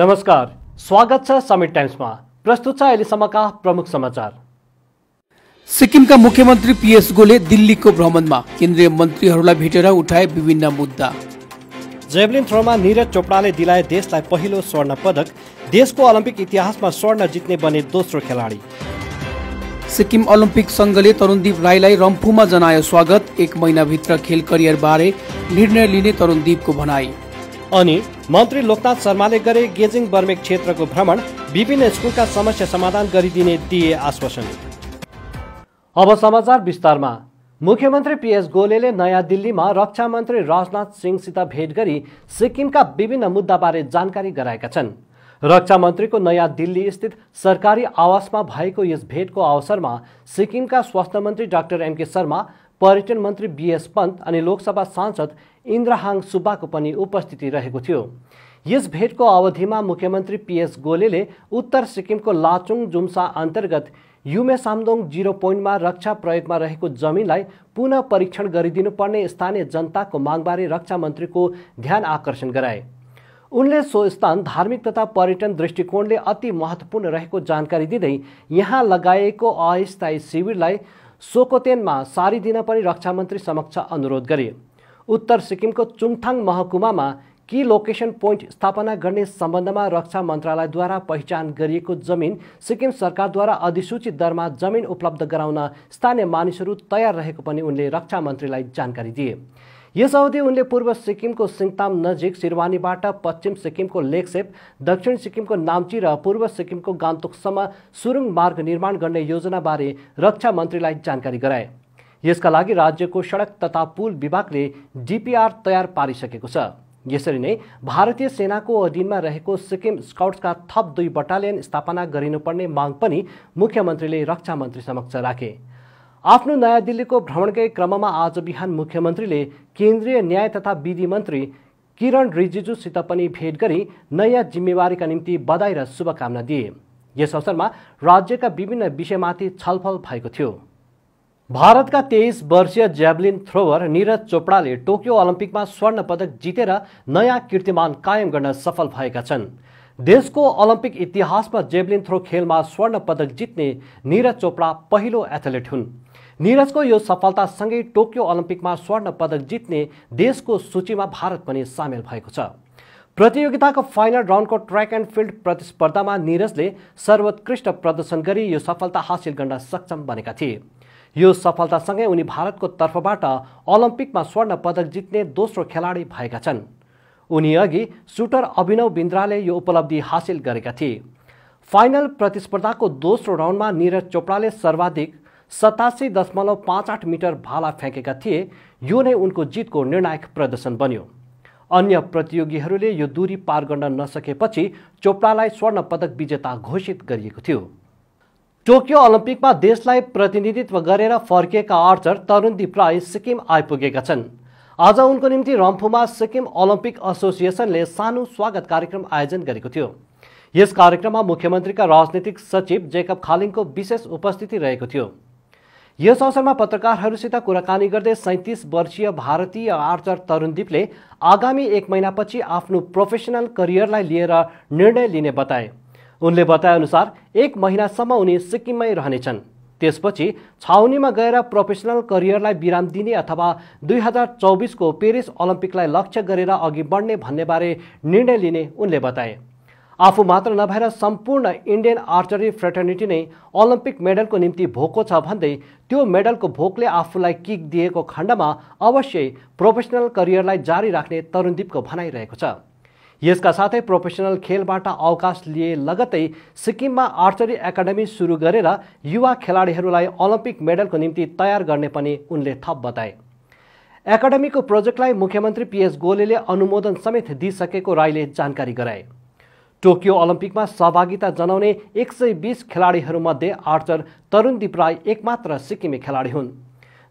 नमस्कार स्वागत छ समिट टाइम्समा प्रस्तुत छ अहिलेसम्मका प्रमुख समाचार सिक्किमका मुख्यमन्त्री पिएस गोले दिल्लीको भ्रमणमा केन्द्रीय मन्त्रीहरूलाई भेटेर उठाए विभिन्न मुद्दा जेभलिन थ्रोमा नीरज चोपडाले दिलाए देशलाई पहिलो स्वर्ण पदक देशको ओलम्पिक इतिहासमा स्वर्ण जित्ने बने दोस्रो खेलाडी सिक्किम ओलम्पिक सङ्घले तरुणदीप राईलाई रम्फूमा जनायो स्वागत एक महिनाभित्र खेल करियरबारे निर्णय लिने तरुणदीपको भनाई अनि मन्त्री लोकनाथ शर्माले गरे गेजिङ बर्मेक क्षेत्रको भ्रमण विभिन्न स्कुलका समस्या समाधान गरिदिने दिए आश्वासन अब समाचार विस्तारमा मुख्यमन्त्री पिएस गोलेले नयाँ दिल्लीमा रक्षा मन्त्री राजनाथ सिंहसित भेट गरी सिक्किमका विभिन्न मुद्दाबारे जानकारी गराएका छन् रक्षा मन्त्रीको नयाँ दिल्ली स्थित सरकारी आवासमा भएको यस भेटको अवसरमा सिक्किमका स्वास्थ्य मन्त्री डाक्टर एमके शर्मा पर्यटन मन्त्री बिएस पन्त अनि लोकसभा सांसद इन्द्रहाङ सुब्बाको पनि उपस्थिति रहेको थियो यस भेटको अवधिमा मुख्यमन्त्री पिएस गोलेले उत्तर सिक्किमको लाचुङ जुम्सा अन्तर्गत युमे सामदोङ जिरो पोइन्टमा रक्षा प्रयोगमा रहेको जमिनलाई पुनः परीक्षण गरिदिनुपर्ने स्थानीय जनताको मागबारे रक्षा मन्त्रीको ध्यान आकर्षण गराए उनले सो स्थान धार्मिक तथा पर्यटन दृष्टिकोणले अति महत्त्वपूर्ण रहेको जानकारी दिँदै यहाँ लगाएको अस्थायी शिविरलाई सोकोतेनमा सारी दिन पनि रक्षा मन्त्री समक्ष अनुरोध गरे उत्तर सिक्किमको चुङथाङ महकुमामा कि लोकेसन पोइन्ट स्थापना गर्ने सम्बन्धमा रक्षा मन्त्रालयद्वारा पहिचान गरिएको जमिन सिक्किम सरकारद्वारा अधिसूचित दरमा जमिन उपलब्ध गराउन स्थानीय मानिसहरू तयार रहेको पनि उनले रक्षा मन्त्रीलाई जानकारी दिए यस अवधि उनले पूर्व सिक्किमको सिङताम नजिक सिरवानीबाट पश्चिम सिक्किमको लेक्सेप दक्षिण सिक्किमको नाम्ची र पूर्व सिक्किमको गान्तोकसम्म सुरुङ मार्ग निर्माण गर्ने योजनाबारे रक्षा मन्त्रीलाई जानकारी गराए यसका लागि राज्यको सडक तथा पुल विभागले डिपिआर तयार पारिसकेको छ यसरी नै भारतीय सेनाको अधीनमा रहेको सिक्किम स्काउट्सका थप दुई बटालियन स्थापना गरिनुपर्ने माग पनि मुख्यमन्त्रीले रक्षा मन्त्री समक्ष राखे आफ्नो नयाँ दिल्लीको भ्रमणकै क्रममा आज बिहान मुख्यमन्त्रीले केन्द्रीय न्याय तथा विधि मन्त्री किरण रिजिजूसित पनि भेट गरी नयाँ जिम्मेवारीका निम्ति बधाई र शुभकामना दिए यस अवसरमा राज्यका विभिन्न विषयमाथि छलफल भएको थियो भारतका तेइस वर्षीय ज्याभलिन थ्रोवर निरज चोपडाले टोकियो ओलम्पिकमा स्वर्ण पदक जितेर नयाँ कीर्तिमान कायम गर्न सफल भएका छन् देशको ओलम्पिक इतिहासमा जेभलिन थ्रो खेलमा स्वर्ण पदक जित्ने निरज चोपडा पहिलो एथलेट हुन् निरजको यो सफलतासँगै टोकियो ओलम्पिकमा स्वर्ण पदक जित्ने देशको सूचीमा भारत पनि सामेल भएको छ प्रतियोगिताको फाइनल राउन्डको ट्र्याक एन्ड फिल्ड प्रतिस्पर्धामा निरजले सर्वोत्कृष्ट प्रदर्शन गरी यो सफलता हासिल गर्न सक्षम बनेका थिए यो सफलतासँगै उनी भारतको तर्फबाट ओलम्पिकमा स्वर्ण पदक जित्ने दोस्रो खेलाडी भएका छन् उनी अघि सुटर अभिनव बिन्द्राले यो उपलब्धि हासिल गरेका थिए फाइनल प्रतिस्पर्धाको दोस्रो राउन्डमा निरज चोपडाले सर्वाधिक सतासी दशमलव पाँच आठ मिटर भाला फ्याँकेका थिए यो नै उनको जितको निर्णायक प्रदर्शन बन्यो अन्य प्रतियोगीहरूले यो दूरी पार गर्न नसकेपछि चोपडालाई स्वर्ण पदक विजेता घोषित गरिएको थियो टोकियो ओलम्पिकमा देशलाई प्रतिनिधित्व गरेर फर्किएका आर्चर तरुणदीप राई सिक्किम आइपुगेका छन् आज उनको निम्ति रम्फूमा सिक्किम ओलम्पिक एसोसिएसनले सानो स्वागत कार्यक्रम आयोजन गरेको थियो यस कार्यक्रममा मुख्यमन्त्रीका राजनीतिक सचिव जेकब खालिङको विशेष उपस्थिति रहेको थियो यस अवसरमा पत्रकारहरूसित कुराकानी गर्दै सैतिस वर्षीय भारतीय आर्चर तरुणदीपले आगामी एक महिनापछि आफ्नो प्रोफेसनल करियरलाई लिएर निर्णय लिने बताए उनले बताए अनुसार एक महिनासम्म उनी सिक्किममै रहनेछन् त्यसपछि छाउनीमा गएर प्रोफेसनल करियरलाई विराम दिने अथवा दुई हजार चौबिसको पेरिस ओलम्पिकलाई लक्ष्य गरेर अघि बढ्ने भन्नेबारे निर्णय लिने उनले बताए आफू मात्र नभएर सम्पूर्ण इन्डियन आर्चरी फ्रेटर्निटी नै ओलम्पिक मेडलको निम्ति भोको छ भन्दै त्यो मेडलको भोकले आफूलाई किक दिएको खण्डमा अवश्य प्रोफेसनल करियरलाई जारी राख्ने तरुणदीपको भनाइरहेको छ यसका साथै प्रोफेसनल खेलबाट अवकाश लिए लगतै सिक्किममा आर्चरी एकाडेमी सुरु गरेर युवा खेलाडीहरूलाई ओलम्पिक मेडलको निम्ति तयार गर्ने पनि उनले थप बताए एकाडेमीको प्रोजेक्टलाई मुख्यमन्त्री पिएस गोलेले अनुमोदन समेत दिइसकेको राईले जानकारी गराए टोकियो ओलम्पिकमा सहभागिता जनाउने एक सय बिस खेलाडीहरूमध्ये आर्चर तरुण राई एकमात्र सिक्किमी खेलाडी हुन्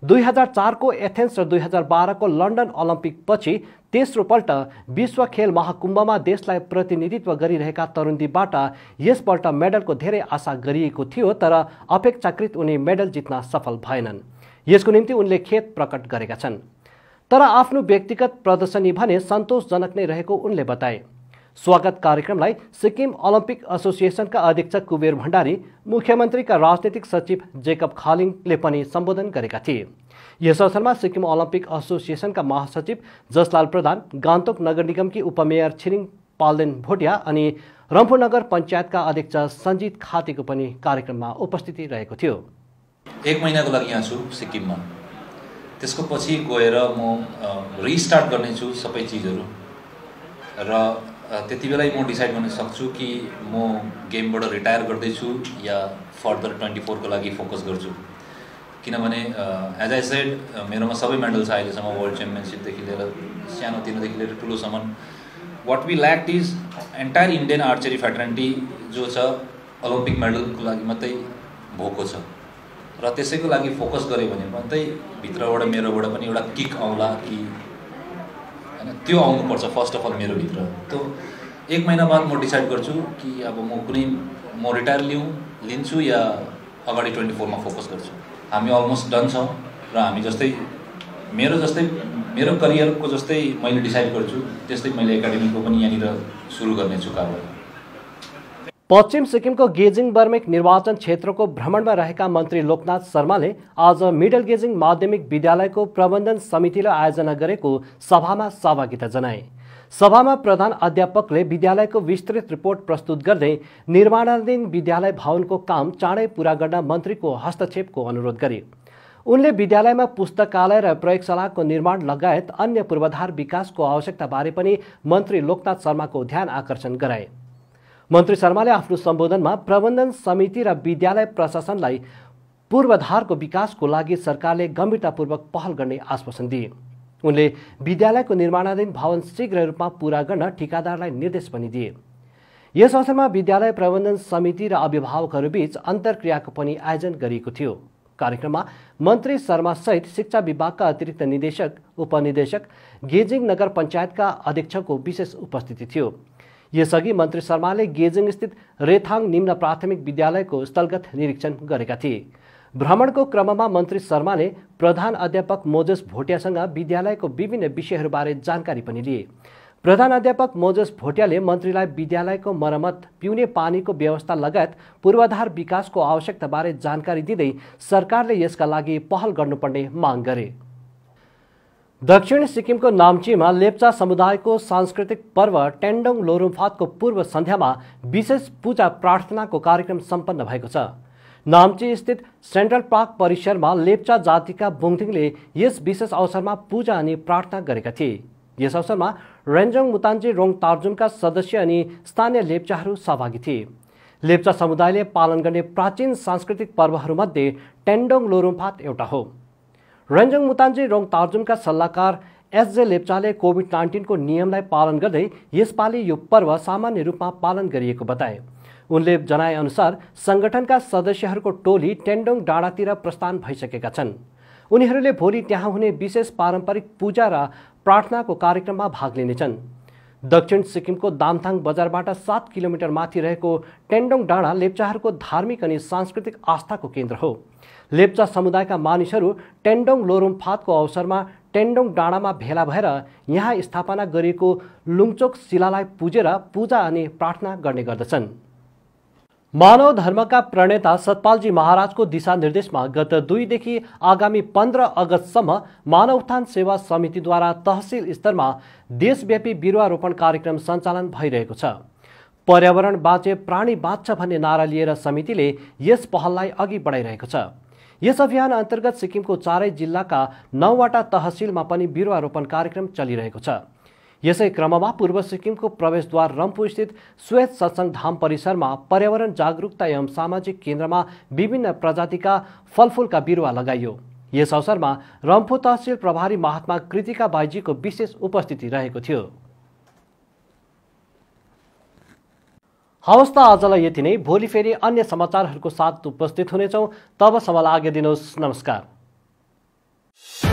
दुई हजार चारको एथेन्स र दुई हजार बाह्रको लन्डन ओलम्पिकपछि तेस्रोपल्ट विश्व खेल महाकुम्भमा देशलाई प्रतिनिधित्व गरिरहेका तरुणदीपबाट यसपल्ट मेडलको धेरै आशा गरिएको थियो तर अपेक्षाकृत उनी मेडल जित्न सफल भएनन् यसको निम्ति उनले खेत प्रकट गरेका छन् तर आफ्नो व्यक्तिगत प्रदर्शनी भने सन्तोषजनक नै रहेको उनले बताए स्वागत कार्यक्रमलाई सिक्किम ओलम्पिक एसोसिएसनका अध्यक्ष कुबेर भण्डारी मुख्यमन्त्रीका राजनैतिक सचिव जेकब खालिङले पनि सम्बोधन गरेका थिए यस अवसरमा सिक्किम ओलम्पिक एसोसिएसनका महासचिव जसलाल प्रधान गान्तोक नगर निगमकी उपमेयर छिरिङ पाल्देन भोटिया अनि रम्फू नगर पञ्चायतका अध्यक्ष सञ्जित खातीको पनि कार्यक्रममा उपस्थिति रहेको थियो एक महिनाको लागि यहाँ छु सिक्किममा त्यसको पछि गएर म रिस्टार्ट गर्नेछु सबै चिजहरू र त्यति बेलै म डिसाइड गर्न सक्छु कि म गेमबाट रिटायर गर्दैछु या फर्दर ट्वेन्टी फोरको लागि फोकस गर्छु किनभने एज आई सेड मेरोमा सबै मेडल छ अहिलेसम्म वर्ल्ड च्याम्पियनसिपदेखि लिएर सानोतिनोदेखि लिएर ठुलोसम्म what we lack is entire Indian archery fraternity जो छ ओलम्पिक मेडलको लागि मात्रै भएको छ र त्यसैको लागि फोकस गऱ्यो भने मात्रै भित्रबाट मेरोबाट पनि एउटा किक आउला कि त्यो आउनुपर्छ फर्स्ट अफ अल मेरो भित्र त्यो एक महिना बाद म डिसाइड गर्छु कि अब म कुनै म रिटायर लिउँ लिन्छु या अगाडि ट्वेन्टी फोरमा फोकस गर्छु हामी अलमोस्ट डन छौँ र हामी जस्तै मेरो जस्तै मेरो करियरको जस्तै मैले डिसाइड गर्छु त्यस्तै मैले एकाडेमीको पनि यहाँनिर सुरु गर्नेछु कारबार पश्चिम सिक्किमको गेजिङ बर्मेक निर्वाचन क्षेत्रको भ्रमणमा रहेका मन्त्री लोकनाथ शर्माले आज मिडल गेजिङ माध्यमिक विद्यालयको प्रबन्धन समितिले आयोजना गरेको सभामा सहभागिता जनाए सभामा प्रधान अध्यापकले विद्यालयको विस्तृत रिपोर्ट प्रस्तुत गर्दै निर्माणाधीन विद्यालय भवनको काम चाँडै पूरा गर्न मन्त्रीको हस्तक्षेपको अनुरोध गरे उनले विद्यालयमा पुस्तकालय र प्रयोगशालाको निर्माण लगायत अन्य पूर्वाधार विकासको आवश्यकताबारे पनि मन्त्री लोकनाथ शर्माको ध्यान आकर्षण गराए मन्त्री शर्माले आफ्नो सम्बोधनमा प्रबन्धन समिति र विद्यालय प्रशासनलाई पूर्वाधारको विकासको लागि सरकारले गम्भीरतापूर्वक पहल गर्ने आश्वासन दिए उनले विद्यालयको निर्माणाधीन भवन शीघ्र रूपमा पूरा गर्न ठिकादारलाई निर्देश पनि दिए यस अवसरमा विद्यालय प्रबन्धन समिति र अभिभावकहरूबीच अन्तर्क्रियाको पनि आयोजन गरिएको थियो कार्यक्रममा मन्त्री शर्मा सहित शिक्षा विभागका अतिरिक्त निदेशक उपनिदेशक गेजिङ नगर पञ्चायतका अध्यक्षको विशेष उपस्थिति थियो यसअघि मन्त्री शर्माले गेजिङ स्थित रेथाङ निम्न प्राथमिक विद्यालयको स्थलगत निरीक्षण गरेका थिए भ्रमणको क्रममा मन्त्री शर्माले प्रधान अध्यापक मोजेस भोटियासँग विद्यालयको विभिन्न विषयहरूबारे जानकारी पनि लिए प्रधान अध्यापक मोजेस भोटियाले मन्त्रीलाई विद्यालयको मरमत पिउने पानीको व्यवस्था लगायत पूर्वाधार विकासको आवश्यकताबारे जानकारी दिँदै सरकारले यसका लागि पहल गर्नुपर्ने माग गरे दक्षिण सिक्किमको नाम्चीमा लेप्चा समुदायको सांस्कृतिक पर्व टेन्डोङ लोरुम्फातको पूर्व सन्ध्यामा विशेष पूजा प्रार्थनाको कार्यक्रम सम्पन्न भएको छ नाम्ची स्थित सेन्ट्रल पार्क परिसरमा लेप्चा जातिका बुङथिङले यस विशेष अवसरमा पूजा अनि प्रार्थना गरेका थिए यस अवसरमा रेन्जोङ मुतान्जी रोङ तार्जुमका सदस्य अनि स्थानीय लेप्चाहरू सहभागी थिए लेप्चा समुदायले पालन गर्ने प्राचीन सांस्कृतिक पर्वहरूमध्ये टेन्डोङ लोरुम्फात एउटा हो रञ्जङ मुतान्जे रङ तार्जुमका सल्लाहकार एसजे लेप्चाले कोभिड नाइन्टिनको नियमलाई पालन गर्दै यसपालि यो पर्व सामान्य रूपमा पालन गरिएको बताए उनले जनाएअनुसार सङ्गठनका सदस्यहरूको टोली टेन्डोङ डाँडातिर प्रस्थान भइसकेका छन् उनीहरूले भोलि त्यहाँ हुने विशेष पारम्परिक पूजा र प्रार्थनाको कार्यक्रममा भाग लिनेछन् दक्षिण सिक्किमको दामथाङ बजारबाट सात किलोमिटर माथि रहेको टेन्डोङ डाँडा लेप्चाहरूको धार्मिक अनि सांस्कृतिक आस्थाको केन्द्र हो लेप्चा समुदायका मानिसहरू टेन्डोङ फातको अवसरमा टेन्डोङ डाँडामा भेला भएर यहाँ स्थापना गरिएको लुङचोक शिलालाई पुजेर पूजा अनि प्रार्थना गर्ने गर्दछन् मानव धर्मका प्रणेता सतपालजी महाराजको दिशानिर्देशमा गत दुईदेखि आगामी पन्ध्र अगस्तसम्म मानवथान सेवा समितिद्वारा तहसिल स्तरमा देशव्यापी बिरुवारोपण कार्यक्रम सञ्चालन भइरहेको छ पर्यावरण बाँचे प्राणी बाँच्छ भन्ने नारा लिएर समितिले यस पहललाई अघि बढाइरहेको छ यस अभियान अन्तर्गत सिक्किमको चारै जिल्लाका नौवटा तहसिलमा पनि बिरुवारोपण कार्यक्रम चलिरहेको छ यसै क्रममा पूर्व सिक्किमको प्रवेशद्वार रम्फूस्थित स्वेत सत्सङ धाम परिसरमा पर्यावरण जागरूकता एवं सामाजिक केन्द्रमा विभिन्न प्रजातिका फलफुलका बिरुवा लगाइयो यस अवसरमा रम्फू तहसिल प्रभारी महात्मा कृतिका बाइजीको विशेष उपस्थिति रहेको थियो हवस् त आजलाई यति नै भोलि फेरि अन्य समाचारहरूको साथ उपस्थित हुनेछौँ तबसम्म लाग्य दिनुहोस् नमस्कार